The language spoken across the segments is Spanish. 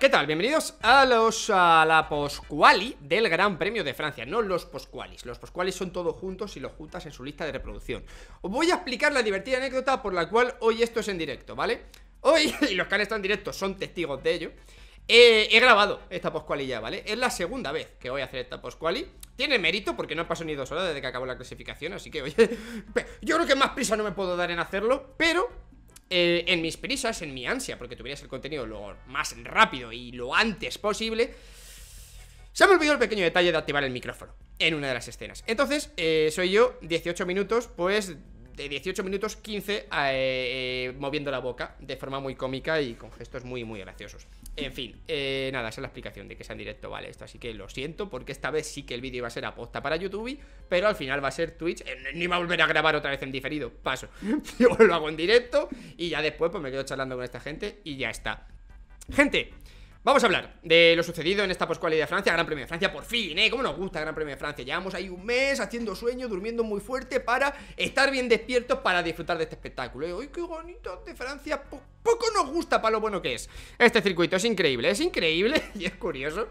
¿qué tal? Bienvenidos a los a la posquali del Gran Premio de Francia, no los posqualis. Los posqualis son todos juntos y los juntas en su lista de reproducción. Os voy a explicar la divertida anécdota por la cual hoy esto es en directo, ¿vale? Hoy, y los que han estado en directo son testigos de ello. Eh, he grabado esta posquali ya, ¿vale? Es la segunda vez que voy a hacer esta posquali. Tiene mérito porque no ha pasado ni dos horas desde que acabó la clasificación, así que, oye, yo creo que más prisa no me puedo dar en hacerlo, pero eh, en mis prisas, en mi ansia, porque tuvieras el contenido lo más rápido y lo antes posible, se me olvidó el pequeño detalle de activar el micrófono en una de las escenas. Entonces, eh, soy yo, 18 minutos, pues de 18 minutos 15 eh, moviendo la boca de forma muy cómica y con gestos muy, muy graciosos. En fin, eh, nada, esa es la explicación de que sea en directo, vale, esto. Así que lo siento, porque esta vez sí que el vídeo iba a ser aposta para YouTube, pero al final va a ser Twitch. ni va a volver a grabar otra vez en diferido, paso. Yo lo hago en directo y ya después pues me quedo charlando con esta gente y ya está. Gente, Vamos a hablar de lo sucedido en esta poscualidad de Francia, Gran Premio de Francia, por fin, ¿eh? ¿Cómo nos gusta Gran Premio de Francia? Llevamos ahí un mes haciendo sueño, durmiendo muy fuerte para estar bien despiertos para disfrutar de este espectáculo. ¿eh? qué bonito de Francia! poco nos gusta para lo bueno que es. Este circuito es increíble, es increíble y es curioso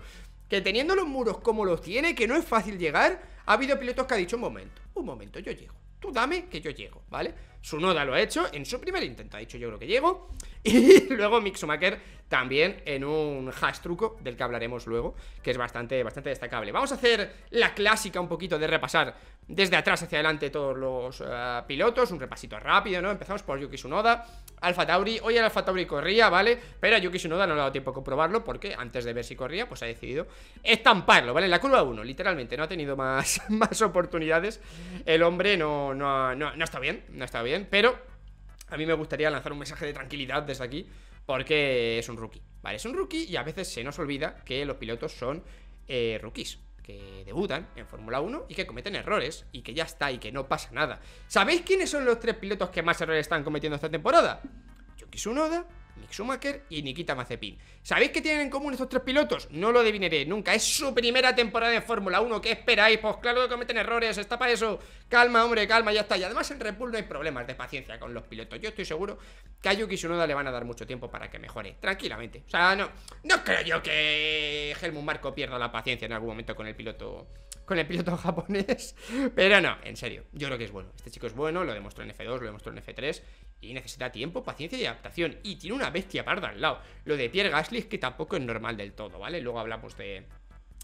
que teniendo los muros como los tiene, que no es fácil llegar, ha habido pilotos que ha dicho, un momento, un momento, yo llego. Tú dame que yo llego, ¿vale? Su lo ha hecho en su primer intento, ha dicho yo creo que llego. Y luego Mixumaker también en un hash truco del que hablaremos luego, que es bastante, bastante destacable. Vamos a hacer la clásica un poquito de repasar desde atrás hacia adelante todos los eh, pilotos, un repasito rápido, ¿no? Empezamos por Yuki Tsunoda, Alfa Tauri. Hoy el Alfa Tauri corría, ¿vale? Pero a Yuki Tsunoda no le ha dado tiempo a comprobarlo porque antes de ver si corría, pues ha decidido estamparlo, ¿vale? En la curva 1, literalmente, no ha tenido más, más oportunidades. El hombre no, no, no, no está bien, no está bien pero a mí me gustaría lanzar un mensaje de tranquilidad desde aquí, porque es un rookie, ¿vale? Es un rookie y a veces se nos olvida que los pilotos son eh, rookies, que debutan en Fórmula 1 y que cometen errores, y que ya está, y que no pasa nada. ¿Sabéis quiénes son los tres pilotos que más errores están cometiendo esta temporada? Yuki Tsunoda, Mick Schumacher y Nikita Mazepin. ¿Sabéis qué tienen en común estos tres pilotos? No lo adivinaré nunca. Es su primera temporada en Fórmula 1. ¿Qué esperáis? Pues claro que cometen errores. Está para eso. Calma, hombre, calma, ya está. Y además en Red Bull no hay problemas de paciencia con los pilotos. Yo estoy seguro que a Yuki Tsunoda le van a dar mucho tiempo para que mejore. Tranquilamente. O sea, no, no creo yo que Helmut Marco pierda la paciencia en algún momento con el piloto con el piloto japonés. Pero no, en serio, yo creo que es bueno. Este chico es bueno, lo demostró en F2, lo demostró en F3 y necesita tiempo, paciencia y adaptación. Y tiene una bestia parda al lado. Lo de Pierre Gasly es que tampoco es normal del todo, ¿vale? Luego hablamos de,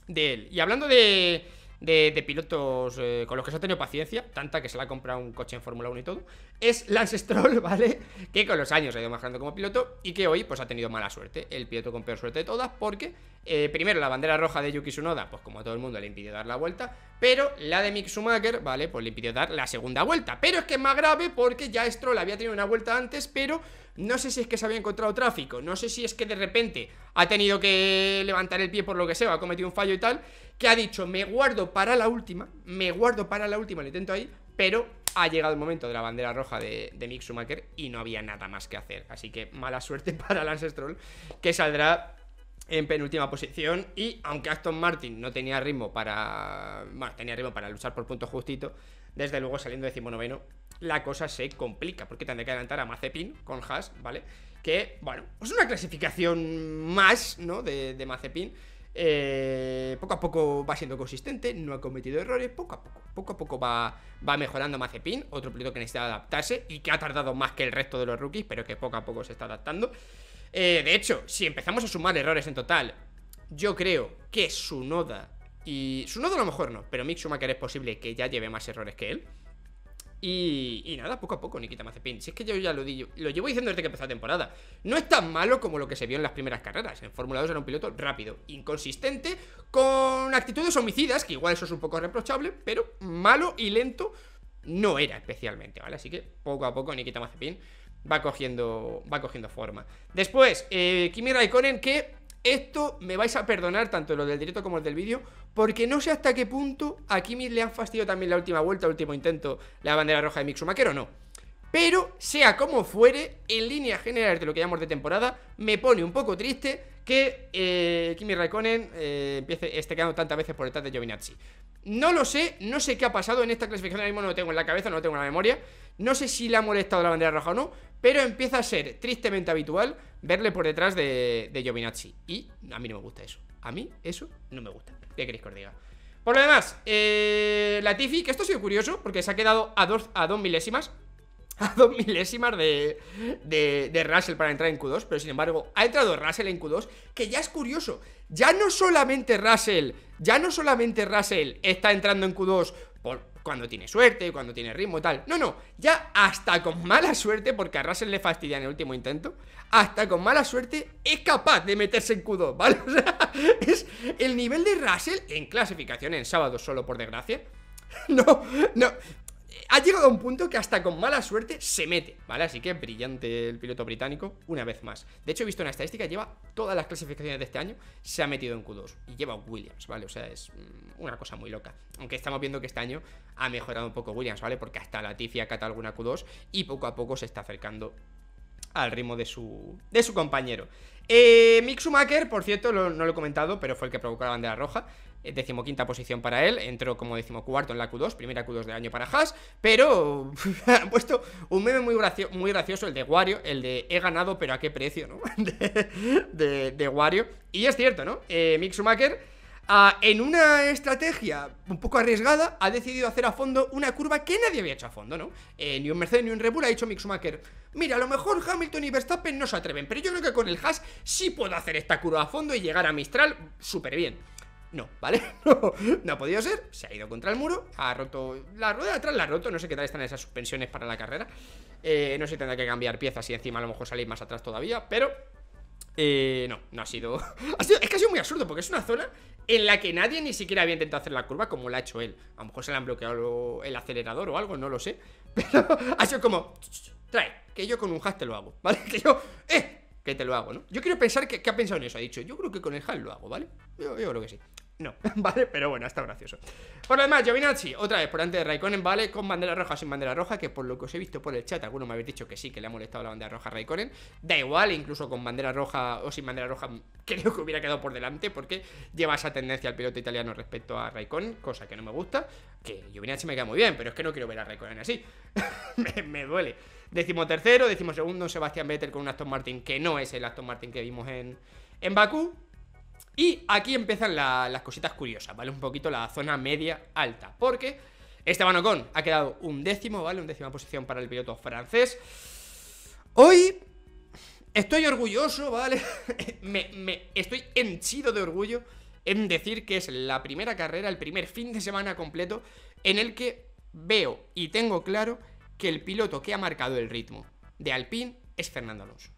de él. Y hablando de, de, pilotos eh, con los que se ha tenido paciencia, tanta que se la ha comprado un coche en Fórmula 1 y todo, es Lance Stroll, ¿vale? Que con los años ha ido mejorando como piloto y que hoy pues ha tenido mala suerte, el piloto con peor suerte de todas, porque eh, primero la bandera roja de Yuki Tsunoda, pues como a todo el mundo le impidió dar la vuelta, pero la de Mick Schumacher, ¿vale? Pues le impidió dar la segunda vuelta, pero es que es más grave porque ya Stroll había tenido una vuelta antes, pero no sé si es que se había encontrado tráfico, no sé si es que de repente ha tenido que levantar el pie por lo que sea, ha cometido un fallo y tal, que ha dicho, me guardo para la última, me guardo para la última, le intento ahí, pero ha llegado el momento de la bandera roja de, de Mick Schumacher y no había nada más que hacer. Así que mala suerte para Lance Stroll, que saldrá en penúltima posición y aunque Aston Martin no tenía ritmo para bueno, tenía ritmo para luchar por punto justito, desde luego saliendo decimonoveno la cosa se complica, porque tendré que adelantar a Mazepin con Haas, ¿vale? Que, bueno, es una clasificación más, ¿no? De, de Mazepin. Eh, poco a poco va siendo consistente, no ha cometido errores, poco a poco, poco a poco va, va mejorando Mazepin, otro piloto que necesita adaptarse y que ha tardado más que el resto de los rookies, pero que poco a poco se está adaptando. Eh, de hecho, si empezamos a sumar errores en total, yo creo que su noda. y noda a lo mejor no, pero Mick que es posible que ya lleve más errores que él. Y, nada, poco a poco, Nikita Mazepin. Si es que yo ya lo, lo llevo diciendo desde que empezó la temporada. No es tan malo como lo que se vio en las primeras carreras. En Fórmula 2 era un piloto rápido, inconsistente, con actitudes homicidas, que igual eso es un poco reprochable, pero malo y lento no era especialmente, ¿vale? Así que poco a poco Nikita Mazepin va cogiendo, va cogiendo forma. Después, eh, Kimi Raikkonen que esto me vais a perdonar, tanto lo del directo como el del vídeo, porque no sé hasta qué punto a Kimi le han fastidiado también la última vuelta, último intento, la bandera roja de Mixumaker o no. Pero, sea como fuere, en línea general de lo que llamamos de temporada, me pone un poco triste que eh, Kimi Raikkonen eh, empiece, esté quedando tantas veces por detrás de Giovinazzi. No lo sé, no sé qué ha pasado en esta clasificación, mismo no lo tengo en la cabeza, no lo tengo en la memoria. No sé si le ha molestado la bandera roja o no, pero empieza a ser tristemente habitual verle por detrás de, Giovinazzi. Y a mí no me gusta eso. A mí eso no me gusta. ¿Qué que diga? Por lo demás, eh, Latifi, que esto ha sido curioso, porque se ha quedado a dos milésimas a dos milésimas de, de, de, Russell para entrar en Q2, pero sin embargo ha entrado Russell en Q2, que ya es curioso, ya no solamente Russell, ya no solamente Russell está entrando en Q2 por, cuando tiene suerte, cuando tiene ritmo y tal, no, no, ya hasta con mala suerte, porque a Russell le fastidia en el último intento, hasta con mala suerte es capaz de meterse en Q2, ¿vale? O sea, es el nivel de Russell en clasificación en sábado solo, por desgracia. No, no, ha llegado a un punto que hasta con mala suerte se mete, ¿vale? Así que brillante el piloto británico una vez más. De hecho, he visto una estadística, lleva todas las clasificaciones de este año, se ha metido en Q2 y lleva Williams, ¿vale? O sea, es mm, una cosa muy loca. Aunque estamos viendo que este año ha mejorado un poco Williams, ¿vale? Porque hasta Latifi ha cata alguna Q2 y poco a poco se está acercando al ritmo de su, de su compañero. Eh, Mick Schumacher, por cierto, no lo he comentado, pero fue el que provocó la bandera roja. Eh, decimoquinta posición para él, entró como decimocuarto en la Q2, primera Q2 del año para Haas, pero han puesto un meme muy, muy gracioso, el de Wario, el de he ganado, pero a qué precio, ¿no? de, Wario. Y es cierto, ¿no? Eh, ah, en una estrategia un poco arriesgada, ha decidido hacer a fondo una curva que nadie había hecho a fondo, ¿no? Eh, ni un Mercedes ni un Red ha dicho Mick Mira, a lo mejor Hamilton y Verstappen no se atreven, pero yo creo que con el Haas sí puedo hacer esta curva a fondo y llegar a Mistral súper bien. No, ¿vale? No, ha podido ser, se ha ido contra el muro, ha roto la rueda de atrás, la ha roto, no sé qué tal están esas suspensiones para la carrera, eh, no sé si tendrá que cambiar piezas y encima a lo mejor salir más atrás todavía, pero eh, no, no ha sido, es que ha sido muy absurdo porque es una zona en la que nadie ni siquiera había intentado hacer la curva como la ha hecho él, a lo mejor se le han bloqueado el acelerador o algo, no lo sé, pero ha sido como, trae, que yo con un hack te lo hago, ¿vale? Que yo, eh, que te lo hago, ¿no? Yo quiero pensar que, ha pensado en eso, ha dicho, yo creo que con el hack lo hago, ¿vale? yo creo que sí. No, ¿vale? Pero bueno, está gracioso. Por lo demás, Giovinazzi, otra vez por delante de Raikkonen, ¿vale? Con bandera roja, sin bandera roja, que por lo que os he visto por el chat, algunos me habéis dicho que sí, que le ha molestado la bandera roja a Raikkonen. Da igual, incluso con bandera roja o sin bandera roja, creo que hubiera quedado por delante, porque lleva esa tendencia al piloto italiano respecto a Raikkonen, cosa que no me gusta. Que Giovinazzi me queda muy bien, pero es que no quiero ver a Raikkonen así. me, duele. Décimo tercero, décimo segundo, Sebastián Vettel con un Aston Martin que no es el Aston Martin que vimos en, en Bakú. Y aquí empiezan las cositas curiosas, ¿vale? Un poquito la zona media alta, porque Esteban Ocon ha quedado un décimo, ¿vale? Un décima posición para el piloto francés. Hoy estoy orgulloso, ¿vale? me, estoy henchido de orgullo en decir que es la primera carrera, el primer fin de semana completo en el que veo y tengo claro que el piloto que ha marcado el ritmo de Alpine es Fernando Alonso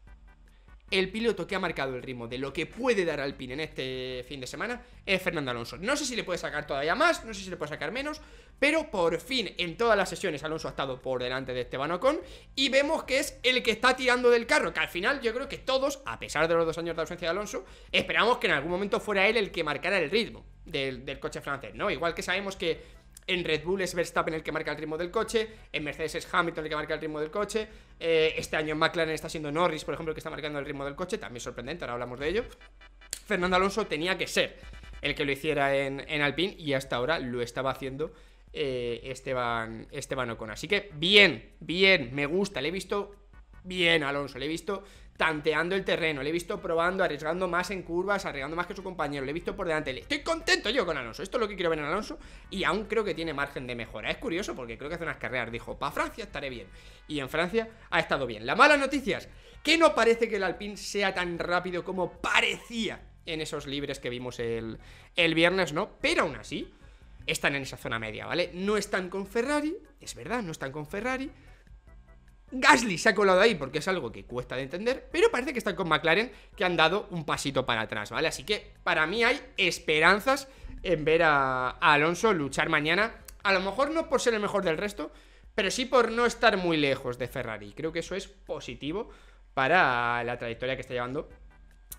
el piloto que ha marcado el ritmo de lo que puede dar Alpine en este fin de semana es Fernando Alonso. No sé si le puede sacar todavía más, no sé si le puede sacar menos, pero por fin en todas las sesiones Alonso ha estado por delante de Esteban Ocon y vemos que es el que está tirando del carro, que al final yo creo que todos, a pesar de los dos años de ausencia de Alonso, esperamos que en algún momento fuera él el que marcara el ritmo del, del coche francés, ¿no? Igual que sabemos que en Red Bull es Verstappen el que marca el ritmo del coche, en Mercedes es Hamilton el que marca el ritmo del coche, eh, este año en McLaren está siendo Norris, por ejemplo, el que está marcando el ritmo del coche, también sorprendente, ahora hablamos de ello. Fernando Alonso tenía que ser el que lo hiciera en, Alpine y hasta ahora lo estaba haciendo eh, Esteban, Esteban Ocon. Así que bien, bien, me gusta, le he visto bien Alonso, le he visto tanteando el terreno, le he visto probando, arriesgando más en curvas, arriesgando más que su compañero, le he visto por delante, le estoy contento yo con Alonso, esto es lo que quiero ver en Alonso y aún creo que tiene margen de mejora, es curioso porque creo que hace unas carreras dijo, para Francia estaré bien y en Francia ha estado bien. La mala noticia es que no parece que el Alpine sea tan rápido como parecía en esos libres que vimos el, el viernes, ¿no? Pero aún así, están en esa zona media, ¿vale? No están con Ferrari, es verdad, no están con Ferrari, Gasly se ha colado ahí porque es algo que cuesta de entender, pero parece que están con McLaren que han dado un pasito para atrás, ¿vale? Así que para mí hay esperanzas en ver a, Alonso luchar mañana, a lo mejor no por ser el mejor del resto, pero sí por no estar muy lejos de Ferrari. Creo que eso es positivo para la trayectoria que está llevando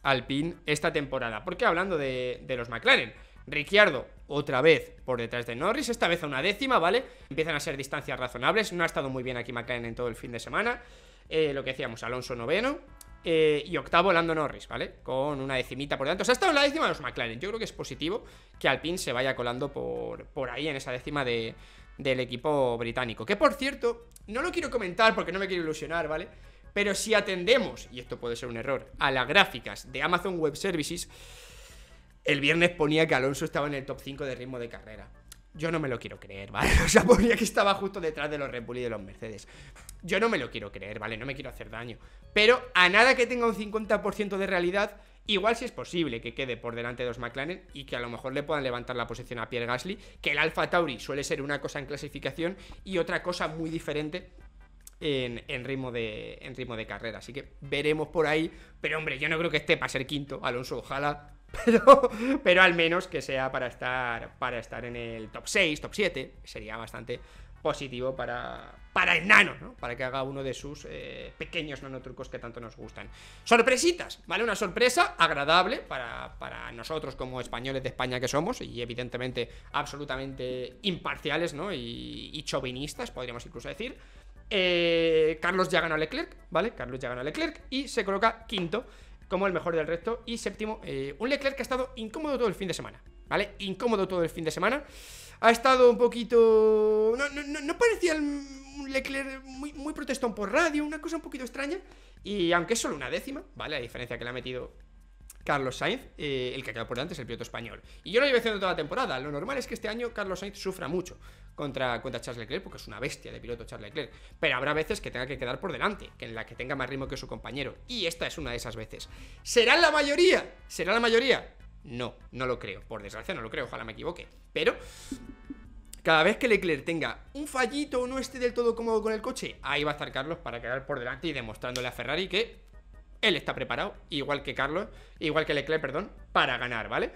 Alpine esta temporada. Porque hablando de los McLaren, Ricciardo, otra vez por detrás de Norris, esta vez a una décima, ¿vale? Empiezan a ser distancias razonables, no ha estado muy bien aquí McLaren en todo el fin de semana, eh, lo que decíamos, Alonso noveno, eh, y octavo Lando Norris, ¿vale? Con una decimita, por lo tanto, o sea, ha estado en la décima de los McLaren, yo creo que es positivo que Alpine se vaya colando por, por ahí en esa décima del equipo británico, que por cierto, no lo quiero comentar porque no me quiero ilusionar, ¿vale? Pero si atendemos, y esto puede ser un error, a las gráficas de Amazon Web Services, el viernes ponía que Alonso estaba en el top 5 de ritmo de carrera. Yo no me lo quiero creer, ¿vale? O sea, ponía que estaba justo detrás de los Red Bull y de los Mercedes. Yo no me lo quiero creer, ¿vale? No me quiero hacer daño. Pero a nada que tenga un 50% de realidad, igual si es posible que quede por delante de los McLaren y que a lo mejor le puedan levantar la posición a Pierre Gasly, que el Alfa Tauri suele ser una cosa en clasificación y otra cosa muy diferente en, en, ritmo de, en ritmo de carrera. Así que veremos por ahí. Pero hombre, yo no creo que esté para ser quinto. Alonso, ojalá Pero, pero al menos que sea para estar, para estar en el top 6, top 7, sería bastante positivo para, para el nano, ¿no? Para que haga uno de sus eh, pequeños nanotrucos que tanto nos gustan. Sorpresitas, ¿vale? Una sorpresa agradable para, nosotros como españoles de España que somos y evidentemente absolutamente imparciales, ¿no? Y, chovinistas, chauvinistas, podríamos incluso decir. Eh, Carlos ya ganó a Leclerc, ¿vale? Carlos ya ganó a Leclerc y se coloca quinto como el mejor del resto. Y séptimo, eh, un Leclerc que ha estado incómodo todo el fin de semana, ¿vale? Incómodo todo el fin de semana. Ha estado un poquito... No, parecía un Leclerc muy, muy protestón por radio, una cosa un poquito extraña. Y aunque es solo una décima, ¿vale? La diferencia que le ha metido Carlos Sainz, eh, el que ha quedado por delante es el piloto español. Y yo lo llevo haciendo toda la temporada. Lo normal es que este año Carlos Sainz sufra mucho contra, contra Charles Leclerc, porque es una bestia de piloto Charles Leclerc. Pero habrá veces que tenga que quedar por delante, que en la que tenga más ritmo que su compañero. Y esta es una de esas veces. ¿Será la mayoría? ¿Será la mayoría? No, no lo creo. Por desgracia no lo creo, ojalá me equivoque. Pero cada vez que Leclerc tenga un fallito o no esté del todo cómodo con el coche, ahí va a estar Carlos para quedar por delante y demostrándole a Ferrari que él está preparado, igual que Carlos, igual que Leclerc, perdón, para ganar, ¿vale?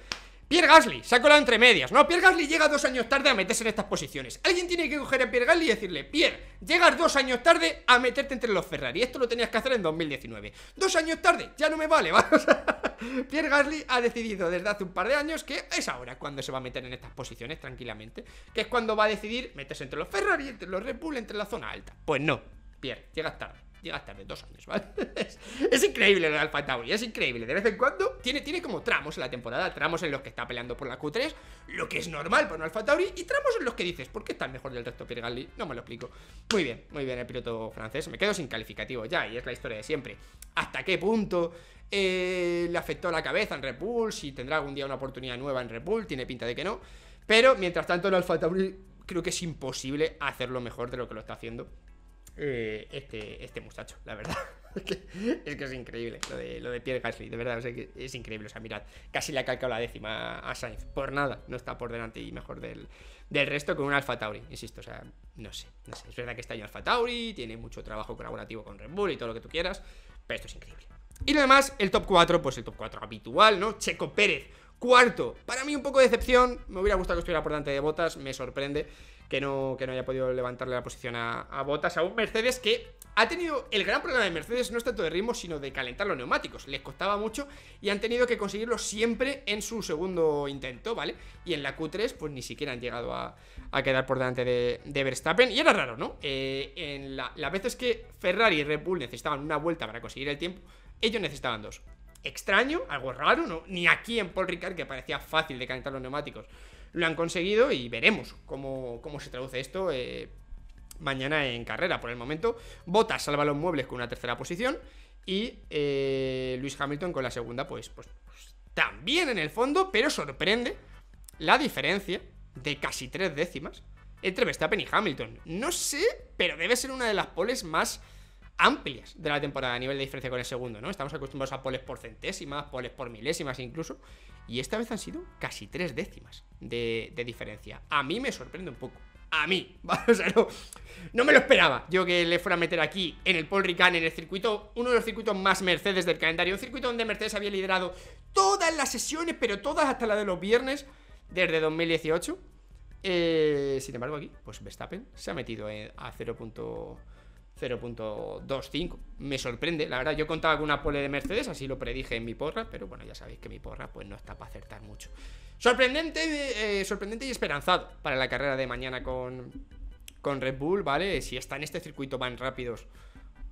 Pierre Gasly se la entre medias, ¿no? Pierre Gasly llega dos años tarde a meterse en estas posiciones. Alguien tiene que coger a Pierre Gasly y decirle, Pierre, llegas dos años tarde a meterte entre los Ferrari. Esto lo tenías que hacer en 2019. Dos años tarde, ya no me vale, vamos. Pierre Gasly ha decidido desde hace un par de años que es ahora cuando se va a meter en estas posiciones tranquilamente. Que es cuando va a decidir meterse entre los Ferrari, entre los Red Bull, entre la zona alta. Pues no, Pierre, llegas tarde hasta tarde, dos años, ¿vale? Es, increíble el Alfa Alpha Tauri, es increíble. De vez en cuando tiene, tiene como tramos en la temporada, tramos en los que está peleando por la Q3, lo que es normal para un Alpha Tauri, y tramos en los que dices, ¿por qué está mejor del resto Pierre Galli? No me lo explico. Muy bien, muy bien el piloto francés. Me quedo sin calificativo ya, y es la historia de siempre. ¿Hasta qué punto eh, le afectó la cabeza en Red Bull? Si tendrá algún día una oportunidad nueva en Red tiene pinta de que no. Pero mientras tanto, el Alpha Tauri creo que es imposible hacerlo mejor de lo que lo está haciendo. Eh, este, este muchacho, la verdad. es que es increíble lo de, de Pierre Gasly, de verdad, es increíble. O sea, mirad, casi le ha calcado la décima a Sainz, por nada, no está por delante y mejor del, resto con un Alfa Tauri, insisto, o sea, no sé, no sé. Es verdad que está en Alfa Tauri, tiene mucho trabajo colaborativo con Red Bull y todo lo que tú quieras, pero esto es increíble. Y lo demás, el top 4, pues el top 4 habitual, ¿no? Checo Pérez, cuarto. Para mí un poco de decepción, me hubiera gustado que estuviera por delante de botas, me sorprende que no, que no haya podido levantarle la posición a, a Botas, a un Mercedes que ha tenido el gran problema de Mercedes no es tanto de ritmo, sino de calentar los neumáticos. Les costaba mucho y han tenido que conseguirlo siempre en su segundo intento, ¿vale? Y en la Q3, pues ni siquiera han llegado a, a quedar por delante de, Verstappen. Y era raro, ¿no? Eh, en la, las veces que Ferrari y Red Bull necesitaban una vuelta para conseguir el tiempo, ellos necesitaban dos. Extraño, algo raro, ¿no? Ni aquí en Paul Ricard, que parecía fácil de calentar los neumáticos lo han conseguido y veremos cómo, se traduce esto eh, mañana en carrera. Por el momento, Botas salva los muebles con una tercera posición y eh, Luis Hamilton con la segunda, pues, pues, pues, también en el fondo, pero sorprende la diferencia de casi tres décimas entre Verstappen y Hamilton. No sé, pero debe ser una de las poles más amplias de la temporada a nivel de diferencia con el segundo, ¿no? Estamos acostumbrados a poles por centésimas, poles por milésimas incluso, y esta vez han sido casi tres décimas de, diferencia. A mí me sorprende un poco. A mí, no, me lo esperaba yo que le fuera a meter aquí en el Paul Ricard, en el circuito, uno de los circuitos más Mercedes del calendario, un circuito donde Mercedes había liderado todas las sesiones, pero todas hasta la de los viernes, desde 2018. Eh, sin embargo, aquí, pues Verstappen se ha metido eh, a 0. 0.25. Me sorprende, la verdad, yo contaba con una pole de Mercedes, así lo predije en mi porra, pero bueno, ya sabéis que mi porra pues no está para acertar mucho. Sorprendente, eh, sorprendente y esperanzado para la carrera de mañana con, con Red Bull, ¿vale? Si está en este circuito van rápidos,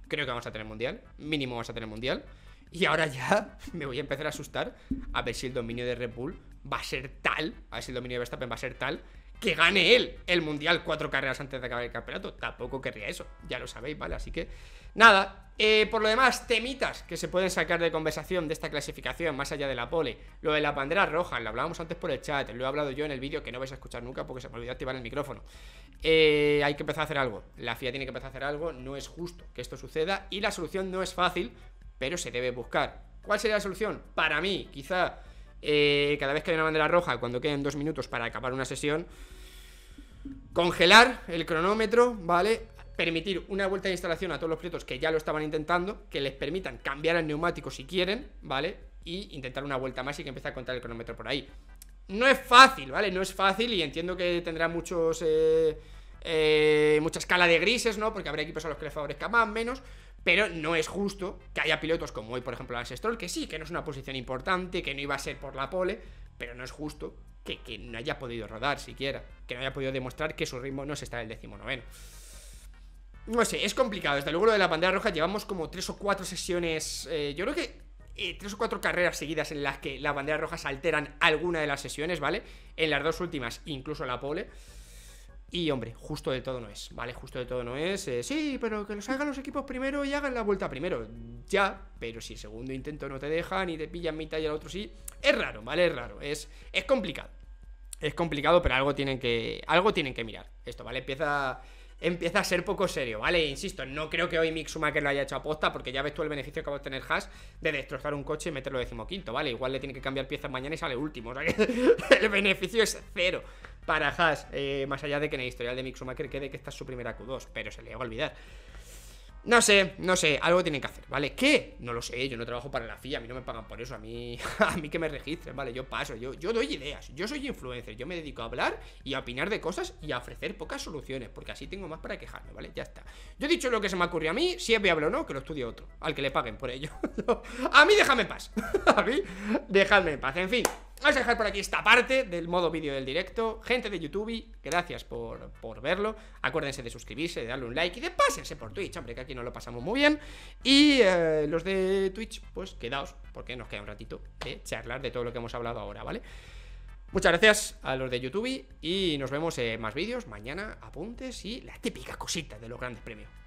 creo que vamos a tener mundial, mínimo vamos a tener mundial. Y ahora ya me voy a empezar a asustar a ver si el dominio de Red Bull va a ser tal, a ver si el dominio de Verstappen va a ser tal que gane él el Mundial cuatro carreras antes de acabar el campeonato. Tampoco querría eso, ya lo sabéis, ¿vale? Así que nada, eh, por lo demás, temitas que se pueden sacar de conversación de esta clasificación, más allá de la pole. Lo de la pandera roja lo hablábamos antes por el chat, lo he hablado yo en el vídeo que no vais a escuchar nunca porque se me olvidó activar el micrófono. Eh, hay que empezar a hacer algo, la FIA tiene que empezar a hacer algo, no es justo que esto suceda y la solución no es fácil, pero se debe buscar. ¿Cuál sería la solución? Para mí, quizá eh, cada vez que hay una bandera roja, cuando queden dos minutos para acabar una sesión, congelar el cronómetro, ¿vale? Permitir una vuelta de instalación a todos los pilotos que ya lo estaban intentando, que les permitan cambiar el neumático si quieren, ¿vale? Y intentar una vuelta más y que empiece a contar el cronómetro por ahí. No es fácil, ¿vale? No es fácil y entiendo que tendrá muchos... Eh, eh mucha escala de grises, ¿no? Porque habrá equipos a los que les favorezca más, menos. Pero no es justo que haya pilotos como hoy, por ejemplo, Lance Stroll, que sí, que no es una posición importante, que no iba a ser por la pole, pero no es justo que, no haya podido rodar siquiera, que no haya podido demostrar que su ritmo no se está en el noveno. No sé, es complicado. Desde luego lo de la bandera roja llevamos como tres o cuatro sesiones. Eh, yo creo que eh, tres o cuatro carreras seguidas en las que las banderas rojas alteran alguna de las sesiones, ¿vale? En las dos últimas, incluso la pole. Y hombre, justo de todo no es, ¿vale? Justo de todo no es. Eh, sí, pero que los hagan los equipos primero y hagan la vuelta primero. Ya, pero si el segundo intento no te dejan Ni te pillan mitad y el otro sí, es raro, ¿vale? Es raro, es, es complicado. Es complicado, pero algo tienen que. Algo tienen que mirar. Esto, ¿vale? Empieza empieza a ser poco serio, ¿vale? Insisto, no creo que hoy Mixuma que lo haya hecho a posta porque ya ves tú el beneficio que va a tener Haas de destrozar un coche y meterlo decimoquinto, ¿vale? Igual le tiene que cambiar piezas mañana y sale último, o sea que el beneficio es cero, para Haas, eh, más allá de que en el historial de Mick quede que esta es su primera Q2, pero se le va a olvidar. No sé, no sé, algo tienen que hacer, ¿vale? ¿Qué? No lo sé, yo no trabajo para la FIA, a mí no me pagan por eso, a mí, a mí que me registren, ¿vale? Yo paso, yo, yo doy ideas, yo soy influencer, yo me dedico a hablar y a opinar de cosas y a ofrecer pocas soluciones, porque así tengo más para quejarme, ¿vale? Ya está. Yo he dicho lo que se me ocurrió a mí, si es viable o no, que lo estudie otro, al que le paguen por ello. a mí déjame en paz, a mí déjame en paz, en fin. Vamos a dejar por aquí esta parte del modo vídeo del directo. Gente de YouTube, gracias por, por, verlo. Acuérdense de suscribirse, de darle un like y de pásense por Twitch, hombre, que aquí no lo pasamos muy bien. Y eh, los de Twitch, pues quedaos, porque nos queda un ratito de charlar de todo lo que hemos hablado ahora, ¿vale? Muchas gracias a los de YouTube y nos vemos en más vídeos mañana, apuntes y la típica cosita de los grandes premios.